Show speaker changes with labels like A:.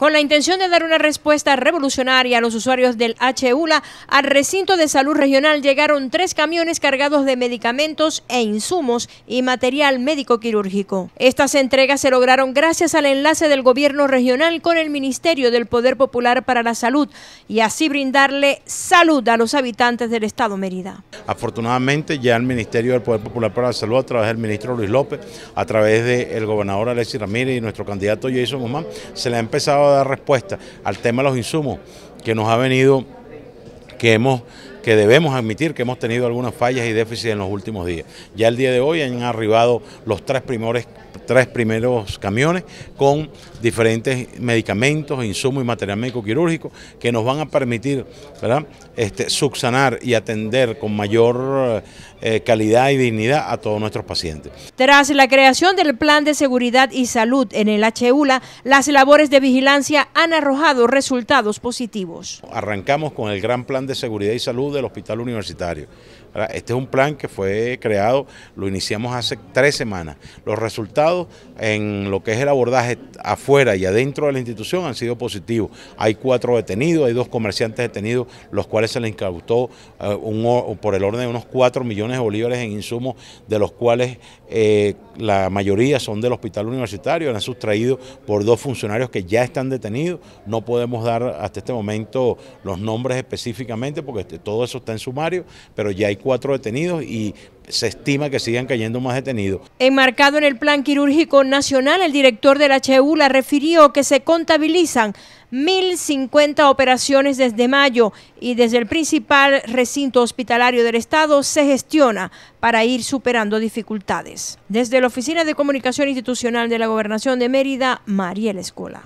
A: con la intención de dar una respuesta revolucionaria a los usuarios del HULA, al recinto de salud regional llegaron tres camiones cargados de medicamentos e insumos y material médico quirúrgico. Estas entregas se lograron gracias al enlace del gobierno regional con el Ministerio del Poder Popular para la Salud y así brindarle salud a los habitantes del Estado Mérida.
B: Afortunadamente ya el Ministerio del Poder Popular para la Salud, a través del ministro Luis López, a través del el gobernador Alexis Ramírez y nuestro candidato Jason Guzmán, se le ha empezado a dar respuesta al tema de los insumos que nos ha venido, que hemos que debemos admitir que hemos tenido algunas fallas y déficits en los últimos días. Ya el día de hoy han arribado los tres primeros, tres primeros camiones con diferentes medicamentos, insumos y material médico quirúrgico que nos van a permitir ¿verdad? Este, subsanar y atender con mayor eh, calidad y dignidad a todos nuestros pacientes.
A: Tras la creación del Plan de Seguridad y Salud en el HULA, las labores de vigilancia han arrojado resultados positivos.
B: Arrancamos con el Gran Plan de Seguridad y Salud del hospital universitario. Este es un plan que fue creado, lo iniciamos hace tres semanas. Los resultados en lo que es el abordaje afuera y adentro de la institución han sido positivos. Hay cuatro detenidos, hay dos comerciantes detenidos, los cuales se les incautó eh, por el orden de unos cuatro millones de bolívares en insumos, de los cuales eh, la mayoría son del hospital universitario, han sustraído por dos funcionarios que ya están detenidos. No podemos dar hasta este momento los nombres específicamente porque este, todo todo eso está en sumario, pero ya hay cuatro detenidos y se estima que sigan cayendo más detenidos.
A: Enmarcado en el Plan Quirúrgico Nacional, el director de la la refirió que se contabilizan 1.050 operaciones desde mayo y desde el principal recinto hospitalario del Estado se gestiona para ir superando dificultades. Desde la Oficina de Comunicación Institucional de la Gobernación de Mérida, Mariel Escola.